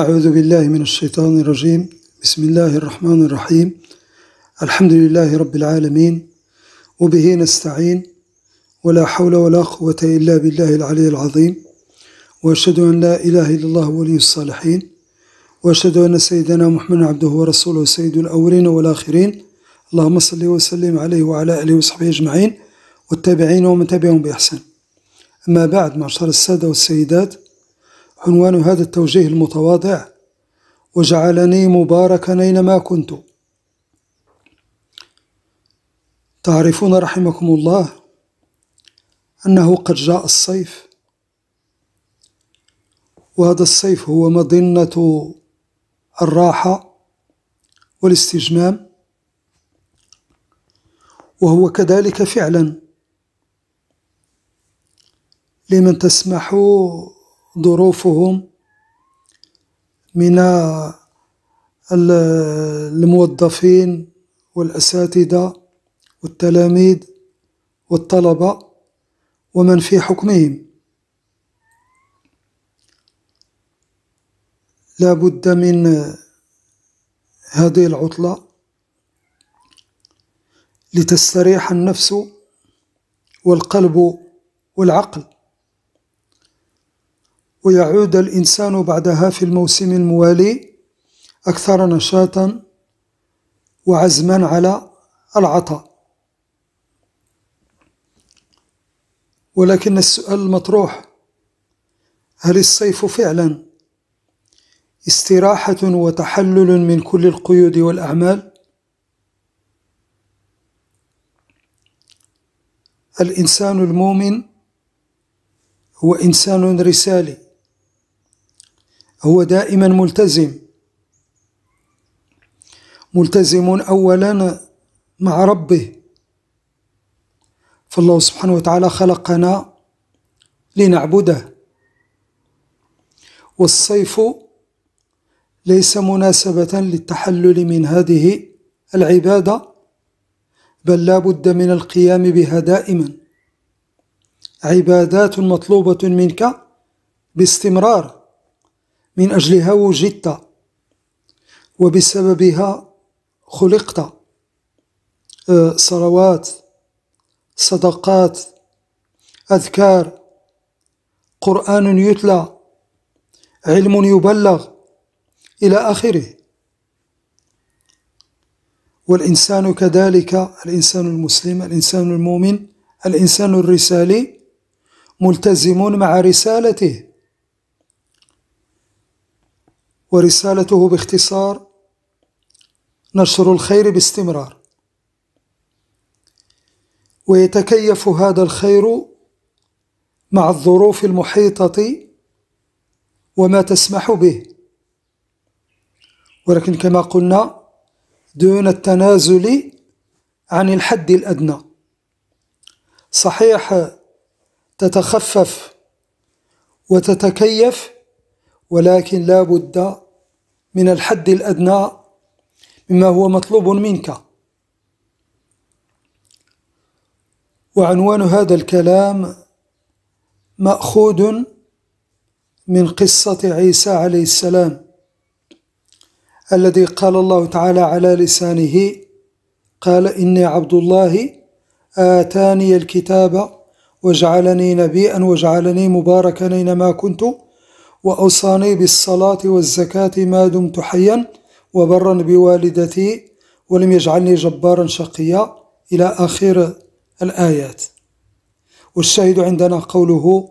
أعوذ بالله من الشيطان الرجيم بسم الله الرحمن الرحيم الحمد لله رب العالمين وبه نستعين ولا حول ولا قوة إلا بالله العلي العظيم وأشهد أن لا إله إلا الله ولي الصالحين وأشهد أن سيدنا محمد عبده ورسوله سيد الأولين والآخرين اللهم صل وسلم عليه وعلى آله وصحبه أجمعين والتابعين ومن تبعهم بإحسان أما بعد معشر السادة والسيدات عنوان هذا التوجيه المتواضع وجعلني مباركا أينما كنت تعرفون رحمكم الله أنه قد جاء الصيف وهذا الصيف هو مظنة الراحة والاستجمام وهو كذلك فعلا لمن تسمحوا ظروفهم من الموظفين والأساتذة والتلاميذ والطلبة ومن في حكمهم لا بد من هذه العطلة لتستريح النفس والقلب والعقل ويعود الإنسان بعدها في الموسم الموالي أكثر نشاطا وعزما على العطاء ولكن السؤال المطروح هل الصيف فعلا استراحة وتحلل من كل القيود والأعمال؟ الإنسان المؤمن هو إنسان رسالي هو دائما ملتزم ملتزم أولا مع ربه فالله سبحانه وتعالى خلقنا لنعبده والصيف ليس مناسبة للتحلل من هذه العبادة بل لا بد من القيام بها دائما عبادات مطلوبة منك باستمرار من أجلها وجدت وبسببها خلقت أه، صلوات صدقات أذكار قرآن يتلى علم يبلغ إلى آخره والإنسان كذلك الإنسان المسلم الإنسان المؤمن الإنسان الرسالي ملتزم مع رسالته ورسالته باختصار نشر الخير باستمرار ويتكيف هذا الخير مع الظروف المحيطة وما تسمح به ولكن كما قلنا دون التنازل عن الحد الأدنى صحيح تتخفف وتتكيف ولكن لا بد من الحد الأدنى مما هو مطلوب منك وعنوان هذا الكلام مأخوذ من قصة عيسى عليه السلام الذي قال الله تعالى على لسانه قال إني عبد الله آتاني الكتاب وجعلني نبيا وجعلني مباركا أينما كنت وأوصاني بالصلاة والزكاة ما دمت حيا وبرا بوالدتي ولم يجعلني جبارا شقيا إلى آخر الآيات والشاهد عندنا قوله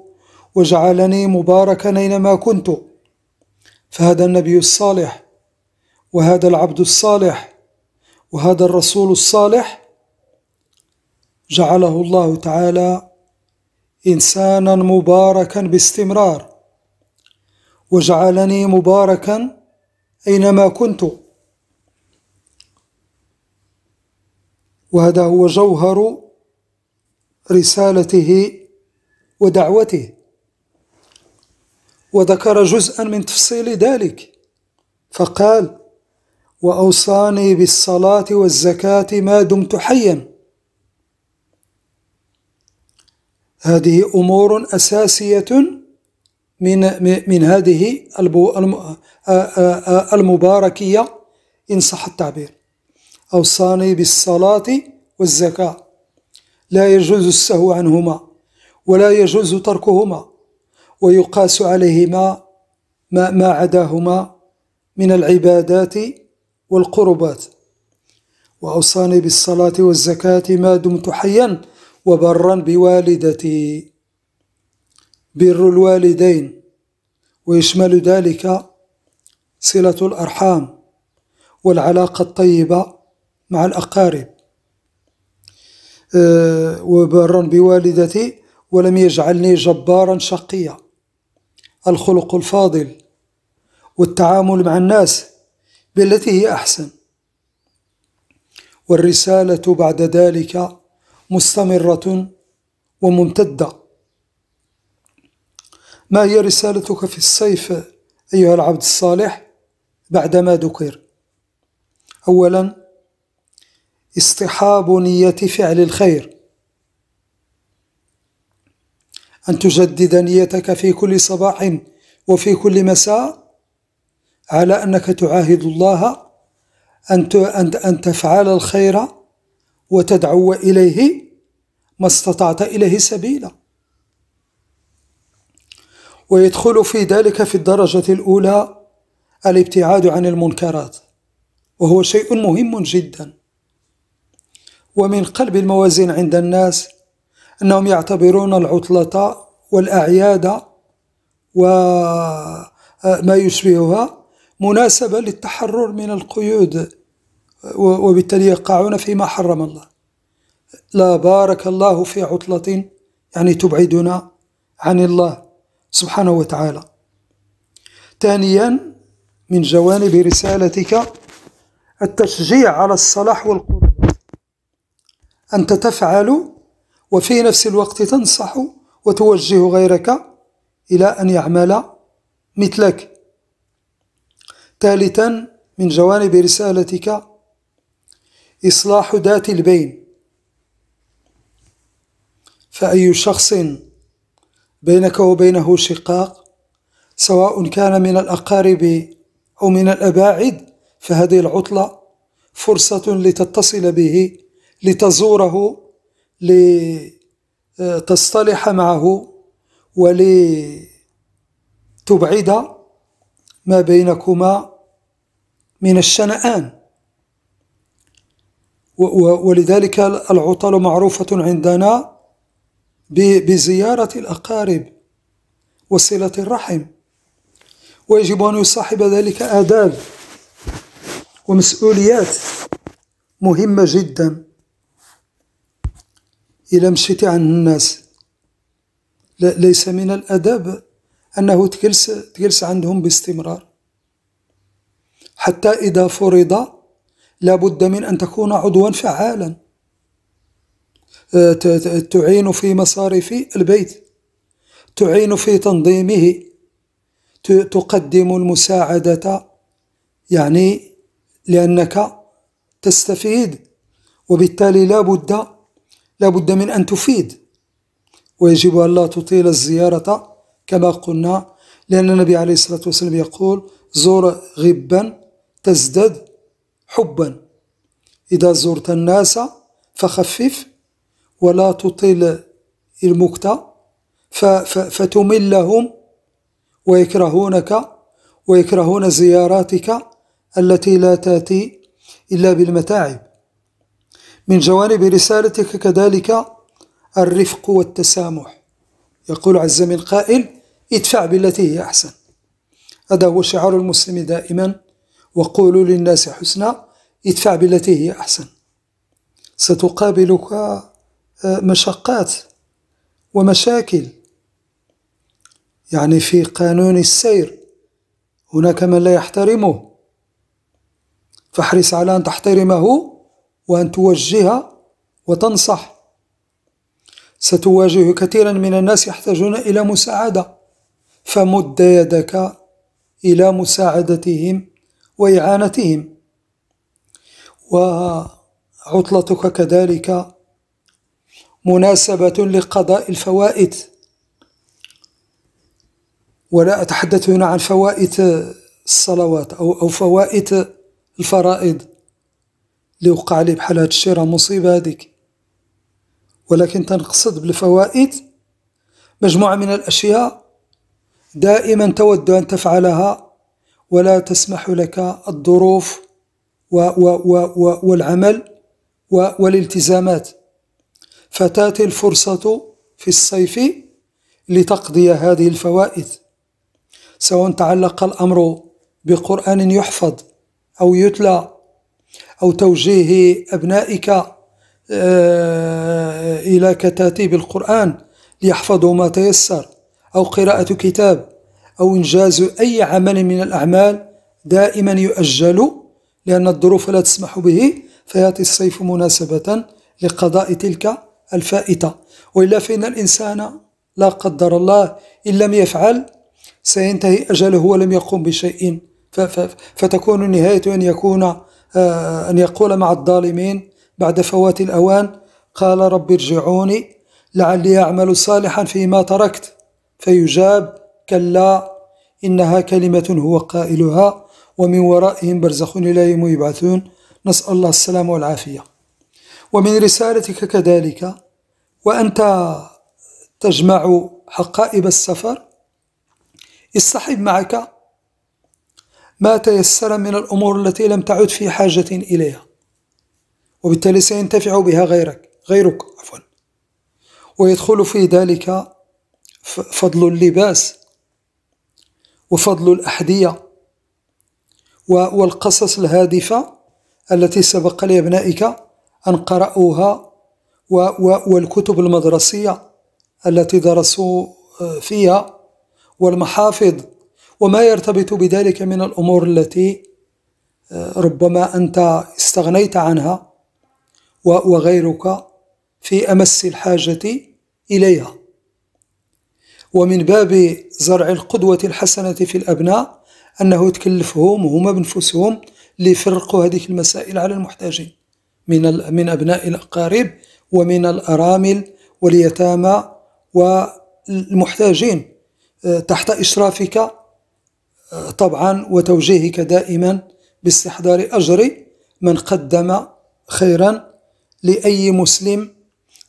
وجعلني مباركا أينما كنت فهذا النبي الصالح وهذا العبد الصالح وهذا الرسول الصالح جعله الله تعالى إنسانا مباركا باستمرار وجعلني مباركا أينما كنت وهذا هو جوهر رسالته ودعوته وذكر جزءا من تفصيل ذلك فقال واوصاني بالصلاه والزكاه ما دمت حيا هذه امور اساسيه من من هذه المباركية إن صح التعبير أوصاني بالصلاة والزكاة لا يجوز السهو عنهما ولا يجوز تركهما ويقاس عليهما ما, ما عداهما من العبادات والقربات وأوصاني بالصلاة والزكاة ما دمت حيا وبرا بوالدتي بر الوالدين ويشمل ذلك صلة الأرحام والعلاقة الطيبة مع الأقارب آه، وبرا بوالدتي ولم يجعلني جبارا شقيا الخلق الفاضل والتعامل مع الناس بالتي هي أحسن والرسالة بعد ذلك مستمرة وممتده ما هي رسالتك في الصيف أيها العبد الصالح بعدما ذكر أولا اصطحاب نية فعل الخير أن تجدد نيتك في كل صباح وفي كل مساء على أنك تعاهد الله أن أن تفعل الخير وتدعو إليه ما استطعت إليه سبيلا ويدخل في ذلك في الدرجة الأولى الابتعاد عن المنكرات وهو شيء مهم جدا ومن قلب الموازين عند الناس أنهم يعتبرون العطلة والأعياد وما يشبهها مناسبة للتحرر من القيود وبالتالي يقعون فيما حرم الله لا بارك الله في عطلة يعني تبعدنا عن الله سبحانه وتعالى ثانيا من جوانب رسالتك التشجيع على الصلاح والقرب أنت تفعل وفي نفس الوقت تنصح وتوجه غيرك إلى أن يعمل مثلك ثالثا من جوانب رسالتك إصلاح ذات البين فأي شخص بينك وبينه شقاق سواء كان من الأقارب أو من الأباعد فهذه العطلة فرصة لتتصل به لتزوره لتصطلح معه ولتبعد ما بينكما من الشنآن ولذلك العطل معروفة عندنا بزيارة الأقارب وصلة الرحم ويجب أن يصاحب ذلك آداب ومسؤوليات مهمة جدا إذا مشيت عن الناس ليس من الأدب أنه تجلس, تجلس عندهم باستمرار حتى إذا فرض لابد من أن تكون عضوا فعالا تعين في مصاريف البيت تعين في تنظيمه تقدم المساعدة يعني لأنك تستفيد وبالتالي لا بد لا بد من أن تفيد ويجب أن لا تطيل الزيارة كما قلنا لأن النبي عليه الصلاة والسلام يقول زور غبا تزدد حبا إذا زرت الناس فخفف ولا تطيل المكتة فتملهم ويكرهونك ويكرهون زياراتك التي لا تاتي إلا بالمتاعب من جوانب رسالتك كذلك الرفق والتسامح يقول عز من قائل ادفع بالتي هي أحسن هذا هو شعار المسلم دائما وقولوا للناس حسنا ادفع بالتي هي أحسن ستقابلك مشقات ومشاكل يعني في قانون السير هناك من لا يحترمه فاحرص على أن تحترمه وأن توجه وتنصح ستواجه كثيرا من الناس يحتاجون إلى مساعدة فمد يدك إلى مساعدتهم وإعانتهم وعطلتك كذلك مناسبة لقضاء الفوائد ولا أتحدث هنا عن فوائد الصلوات أو أو فوائد الفرائض اللي وقع لي بحال هاد الشي راه مصيبة هاديك ولكن تنقصد بالفوائد مجموعة من الأشياء دائما تود أن تفعلها ولا تسمح لك الظروف و و و و والعمل والالتزامات فتاتي الفرصة في الصيف لتقضي هذه الفوائد سواء تعلق الأمر بقرآن يحفظ أو يتلى أو توجيه أبنائك آه، إلى كتاتيب القرآن ليحفظوا ما تيسر أو قراءة كتاب أو إنجاز أي عمل من الأعمال دائما يؤجل لأن الظروف لا تسمح به فيأتي الصيف مناسبة لقضاء تلك الفائتة وإلا فإن الإنسان لا قدر الله إن لم يفعل سينتهي أجله ولم يقم بشيء فتكون النهاية أن يكون آه، أن يقول مع الظالمين بعد فوات الأوان قال رب ارجعوني لعلي أعمل صالحا فيما تركت فيجاب كلا إنها كلمة هو قائلها ومن ورائهم برزخ إلى يوم يبعثون نسأل الله السلامة والعافية ومن رسالتك كذلك وأنت تجمع حقائب السفر اصطحب معك ما تيسر من الأمور التي لم تعد في حاجة إليها وبالتالي سينتفع بها غيرك غيرك عفوا ويدخل في ذلك فضل اللباس وفضل الأحذية والقصص الهادفة التي سبق لأبنائك أن قرأوها والكتب المدرسية التي درسوا آه، فيها والمحافظ وما يرتبط بذلك من الأمور التي آه، ربما أنت استغنيت عنها وغيرك في أمس الحاجة إليها ومن باب زرع القدوة الحسنة في الأبناء أنه تكلفهم هما بنفسهم ليفرقوا هذه المسائل على المحتاجين من من أبناء الأقارب ومن الأرامل واليتامى والمحتاجين آه، تحت إشرافك آه، طبعا وتوجيهك دائما باستحضار أجر من قدم خيرا لأي مسلم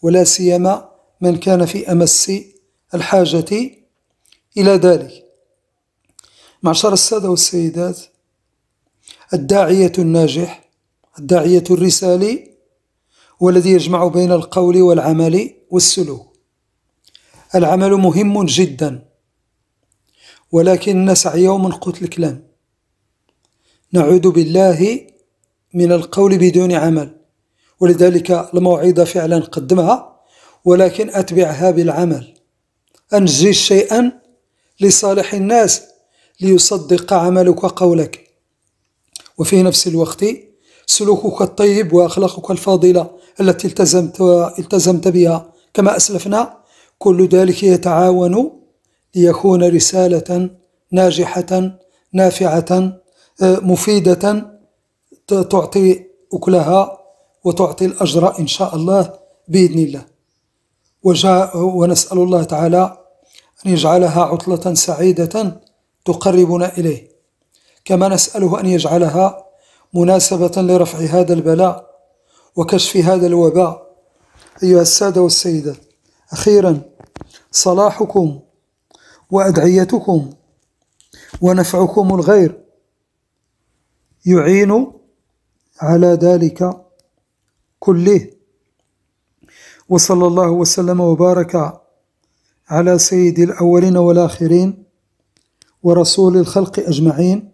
ولا سيما من كان في أمس الحاجة إلى ذلك معشر السادة والسيدات الداعية الناجح الداعية الرسالي والذي يجمع بين القول والعمل والسلوك العمل مهم جدا ولكن سعيه من قوت الكلام نعوذ بالله من القول بدون عمل ولذلك الموعظة فعلا قدمها ولكن أتبعها بالعمل أنجز شيئا لصالح الناس ليصدق عملك وقولك وفي نفس الوقت سلوكك الطيب وأخلاقك الفاضلة التي التزمت, التزمت بها كما أسلفنا كل ذلك يتعاون ليكون رسالة ناجحة نافعة آه، مفيدة تعطي أكلها وتعطي الأجر إن شاء الله بإذن الله وجاء ونسأل الله تعالى أن يجعلها عطلة سعيدة تقربنا إليه كما نسأله أن يجعلها مناسبة لرفع هذا البلاء وكشف هذا الوباء أيها السادة والسيدات أخيرا صلاحكم وأدعيتكم ونفعكم الغير يعين على ذلك كله وصلى الله وسلم وبارك على سيد الأولين والآخرين ورسول الخلق أجمعين